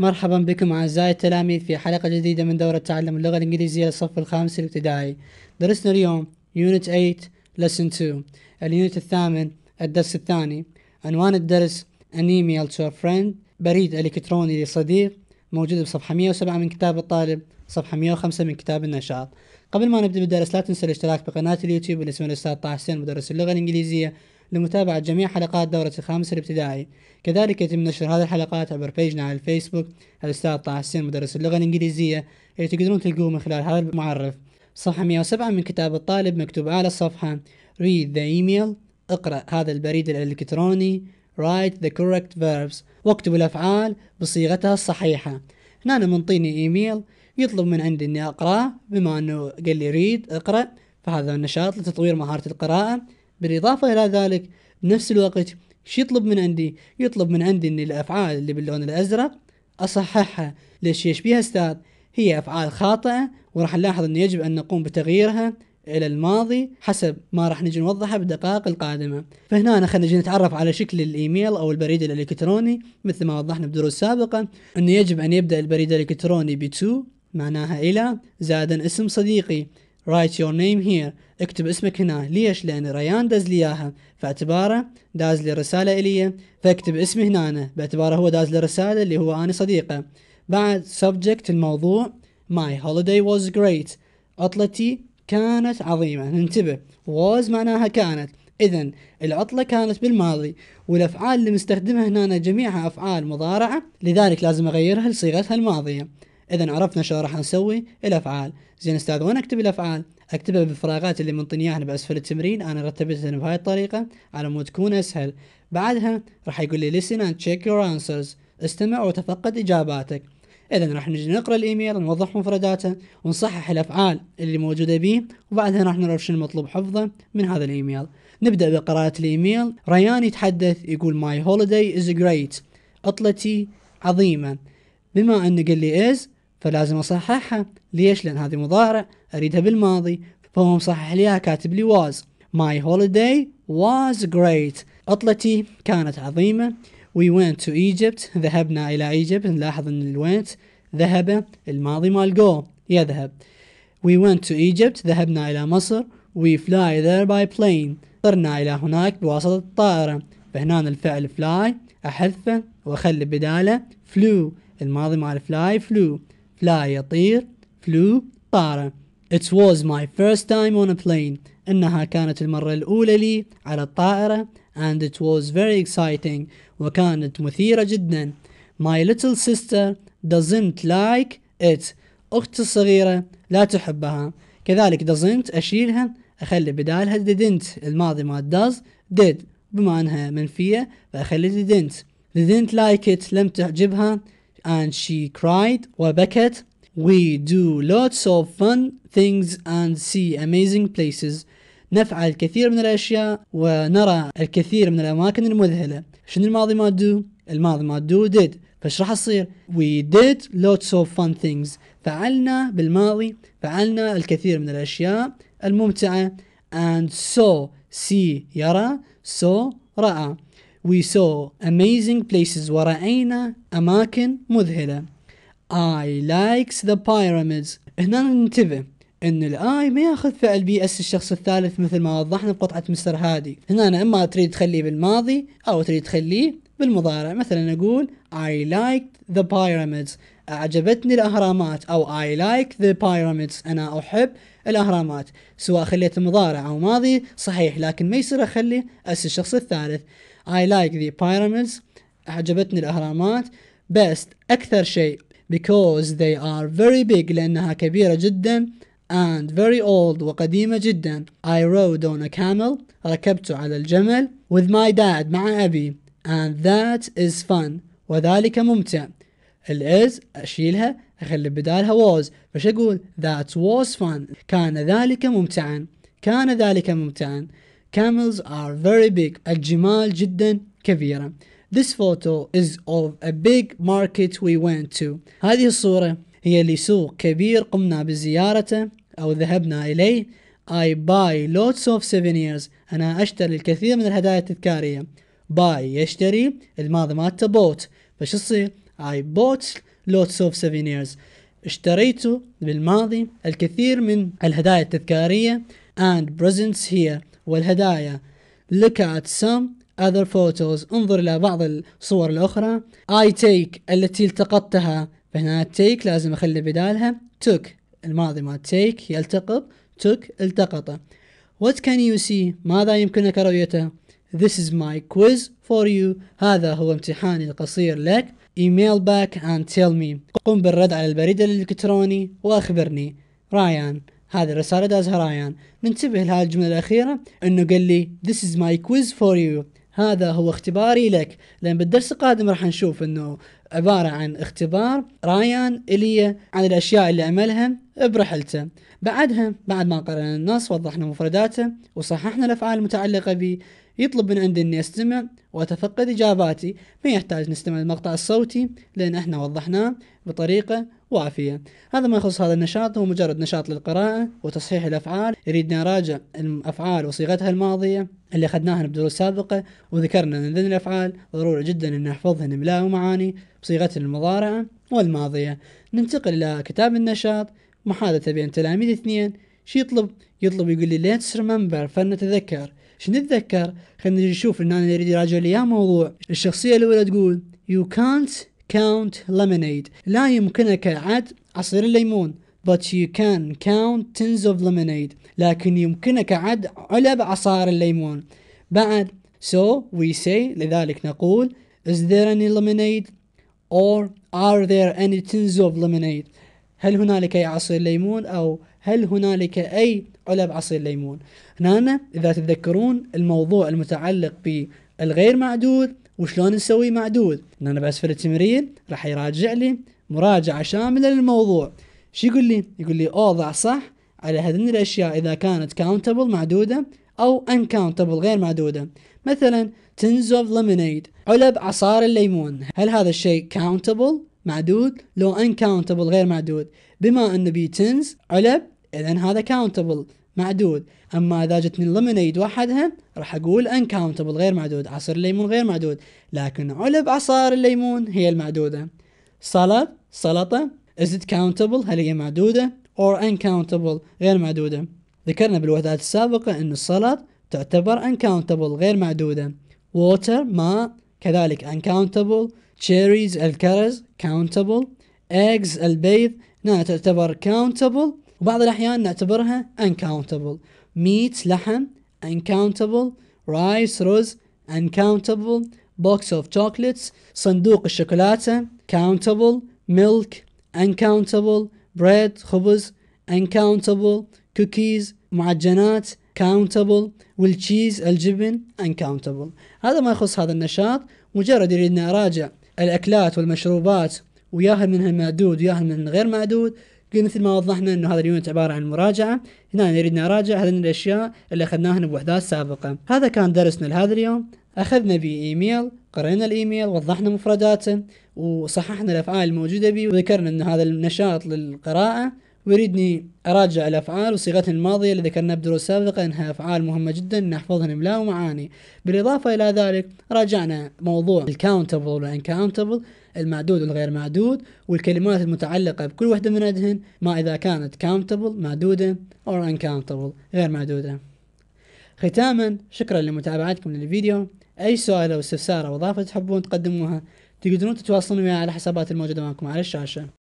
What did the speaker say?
مرحبا بكم أعزائي التلاميذ في حلقة جديدة من دورة تعلم اللغة الإنجليزية للصف الخامس الابتدائي درسنا اليوم Unit 8 Lesson 2 اليونت الثامن الدرس الثاني عنوان الدرس An email to a friend بريد إلكتروني لصديق موجود بصفحة 107 من كتاب الطالب صفحة 105 من كتاب النشاط قبل ما نبدأ بالدرس لا تنسى الاشتراك بقناة اليوتيوب اللي اسمها الأستاذ طه حسين مدرس اللغة الإنجليزية لمتابعة جميع حلقات دورة الخامس الابتدائي كذلك يتم نشر هذه الحلقات عبر بيجنا على الفيسبوك الأستاذ طه حسين مدرس اللغة الإنجليزية اللي تقدرون تلقوه من خلال هذا المعرف صفحة 107 من كتاب الطالب مكتوب أعلى الصفحة read the email اقرأ هذا البريد الإلكتروني write the correct verbs واكتب الأفعال بصيغتها الصحيحة هنا أنا منطيني إيميل يطلب من عندي إني أقرأه بما أنه قال لي read اقرأ فهذا النشاط لتطوير مهارة القراءة بالاضافه الى ذلك بنفس الوقت شو يطلب من عندي؟ يطلب من عندي ان الافعال اللي باللون الازرق اصححها ليش يشبيها استاذ هي افعال خاطئه وراح نلاحظ انه يجب ان نقوم بتغييرها الى الماضي حسب ما راح نجي نوضحه بالدقائق القادمه فهنا خلينا نجي نتعرف على شكل الايميل او البريد الالكتروني مثل ما وضحنا بدروس سابقه انه يجب ان يبدا البريد الالكتروني ب بـ2 معناها الى زادا اسم صديقي رايت يور نيم هير اكتب اسمك هنا ليش لان ريان داز لي اياها فاعتباره داز لي رساله الي فاكتب اسمي هنا أنا باعتباره هو داز لي رساله اللي هو انا صديقه بعد subject الموضوع my holiday was great عطلتي كانت عظيمه انتبه was معناها كانت اذا العطله كانت بالماضي والافعال اللي مستخدمها هنا جميعها افعال مضارعه لذلك لازم اغيرها لصيغتها الماضيه اذا عرفنا شو راح نسوي الافعال زين استاذ وين اكتب الافعال اكتبها بالفراغات اللي منطيني اياها باسفل التمرين انا رتبتها بهاي الطريقه على مود تكون اسهل بعدها راح يقول لي listen and check your answers استمع وتفقد اجاباتك اذا راح نجي نقرا الايميل نوضح مفرداته ونصحح الافعال اللي موجوده به وبعدها راح نعرف شنو المطلوب حفظه من هذا الايميل نبدا بقراءه الايميل ريان يتحدث يقول ماي هوليداي از جريت عطلتي عظيمه بما انه قال لي از فلازم اصححها ليش لان هذه مضارع اريدها بالماضي فهو مصحح لي اياها كاتب لي was my holiday was great عطلتي كانت عظيمة we went to Egypt ذهبنا إلى Egypt نلاحظ أن went ذهب الماضي مال go يذهب we went to Egypt ذهبنا إلى مصر we fly there by plane طرنا إلى هناك بواسطة الطائرة فهنا الفعل fly أحذفه وأخلي بداله flew الماضي مال fly flew لا يطير فلو طار It was my first time on a plane إنها كانت المرة الأولى لي على الطائرة and it was very exciting وكانت مثيرة جدا My little sister doesn't like it أختي الصغيرة لا تحبها كذلك doesn't أشيلها أخلي بدالها didn't الماضي مال does did بما أنها منفية فأخلي didn't didn't like it لم تعجبها and she cried وبكت We do lots of fun things and see amazing places نفعل الكثير من الأشياء ونرى الكثير من الأماكن المذهلة شنو الماضي ما do؟ الماضي ما do did فش راح تصير؟ We did lots of fun things فعلنا بالماضي فعلنا الكثير من الأشياء الممتعة and saw see يرى saw رأى We saw amazing places ورأينا أماكن مذهلة I likes the pyramids هنا ننتبه ان الاي ما ياخذ فعل اس الشخص الثالث مثل ما وضحنا بقطعه مستر هادي هنا أنا اما تريد تخليه بالماضي او تريد تخليه بالمضارع مثلا نقول I liked the pyramids أعجبتني الأهرامات أو I like the pyramids أنا أحب الأهرامات سواء خليت مضارع أو ماضي صحيح لكن ما يصير أخلي أس الشخص الثالث I like the pyramids عجبتني الأهرامات best أكثر شيء because they are very big لأنها كبيرة جدا and very old وقديمة جدا I rode on a camel ركبت على الجمل with my dad مع أبي and that is fun وذلك ممتع ال is أشيلها أخلي بدالها was فش أقول that was fun كان ذلك ممتعا كان ذلك ممتعا Camels are very big. الجمال جدا كبيرة. This photo is of a big market we went to. هذه الصورة هي لسوق كبير قمنا بزيارته أو ذهبنا إليه. I buy lots of souvenirs. أنا أشتري الكثير من الهدايا التذكارية. buy يشتري الماضي مالته bought فش يصير I bought lots of souvenirs اشتريت بالماضي الكثير من الهدايا التذكارية and presents here والهدايا look at some other photos انظر إلى بعض الصور الأخرى I take التي التقطتها فهنا take لازم أخلي بدالها took الماضي مال take يلتقط took التقطه What can you see ماذا يمكنك رؤيته This is my quiz for you هذا هو امتحاني القصير لك Email back and tell me قم بالرد على البريد الإلكتروني وأخبرني رايان هذه الرسالة دازها رايان ننتبه لهذه الجملة الأخيرة أنه قال لي This is my quiz for you هذا هو اختباري لك لأن بالدرس القادم راح نشوف أنه عبارة عن اختبار رايان إلي عن الأشياء اللي عملها برحلته بعدها بعد ما قرأنا النص وضحنا مفرداته وصححنا الأفعال المتعلقة به يطلب من عندي اني استمع واتفقد اجاباتي ما يحتاج نستمع المقطع الصوتي لان احنا وضحناه بطريقه وعافية هذا ما يخص هذا النشاط هو مجرد نشاط للقراءة وتصحيح الأفعال يريد نراجع الأفعال وصيغتها الماضية اللي أخذناها بدروس سابقة وذكرنا أن ذن الأفعال ضروري جدا أن نحفظها نملاء ومعاني بصيغة المضارعة والماضية ننتقل إلى كتاب النشاط محادثة بين تلاميذ اثنين شو يطلب؟ يطلب يقول لي ليتس ريمبر فلنتذكر شو نتذكر؟ خلينا نشوف ان انا اريد يراجع لي اياه موضوع الشخصية الأولى تقول يو كانت count lemonade لا يمكنك عد عصير الليمون but you can count tins of lemonade لكن يمكنك عد علب عصائر الليمون بعد so we say لذلك نقول is there any lemonade or are there any tins of lemonade هل هنالك أي عصير ليمون أو هل هنالك أي علب عصير ليمون هنا إذا تتذكرون الموضوع المتعلق بالغير معدود وشلون نسوي معدود ان انا في التمرين راح يراجع لي مراجعه شامله للموضوع شو يقول لي يقول لي اوضع صح على هذين الاشياء اذا كانت كاونتبل معدوده او انكاونتبل غير معدوده مثلا تنز اوف ليمونيد علب عصار الليمون هل هذا الشيء كاونتبل معدود لو انكاونتبل غير معدود بما انه بي تنز علب اذا هذا كاونتبل معدود اما اذا جتني الليمونيد وحدها راح اقول انكاونتبل غير معدود عصير الليمون غير معدود لكن علب عصائر الليمون هي المعدوده سلطه سلطه از ات كاونتبل هل هي معدوده اور انكاونتبل غير معدوده ذكرنا بالوحدات السابقه ان السلط تعتبر انكاونتبل غير معدوده ووتر ماء كذلك انكاونتبل cherries الكرز كاونتبل eggs البيض هنا تعتبر countable وبعض الأحيان نعتبرها uncountable meat لحم uncountable rice رز uncountable box of chocolates صندوق الشوكولاتة countable milk uncountable bread خبز uncountable cookies معجنات countable والتشيز الجبن uncountable هذا ما يخص هذا النشاط مجرد يريدنا أراجع الأكلات والمشروبات وياهل منها معدود وياهل من غير معدود قلنا مثل ما وضحنا انه هذا اليونت عباره عن مراجعه هنا نريد نراجع هذه الاشياء اللي اخذناها بوحدات سابقه هذا كان درسنا لهذا اليوم اخذنا به ايميل قرينا الايميل وضحنا مفرداته وصححنا الافعال الموجوده به وذكرنا ان هذا النشاط للقراءه ويريدني أراجع الأفعال وصيغتها الماضية اللي ذكرناها بدروس سابقة إنها أفعال مهمة جدا نحفظها إملاء ومعاني بالإضافة إلى ذلك راجعنا موضوع الكاونتبل والانكاونتبل المعدود والغير معدود والكلمات المتعلقة بكل واحدة من أدهن ما إذا كانت كاونتبل معدودة أو انكاونتبل غير معدودة ختاما شكرا لمتابعتكم للفيديو أي سؤال أو استفسار أو إضافة تحبون تقدموها تقدرون تتواصلون معي على الحسابات الموجودة معكم على الشاشة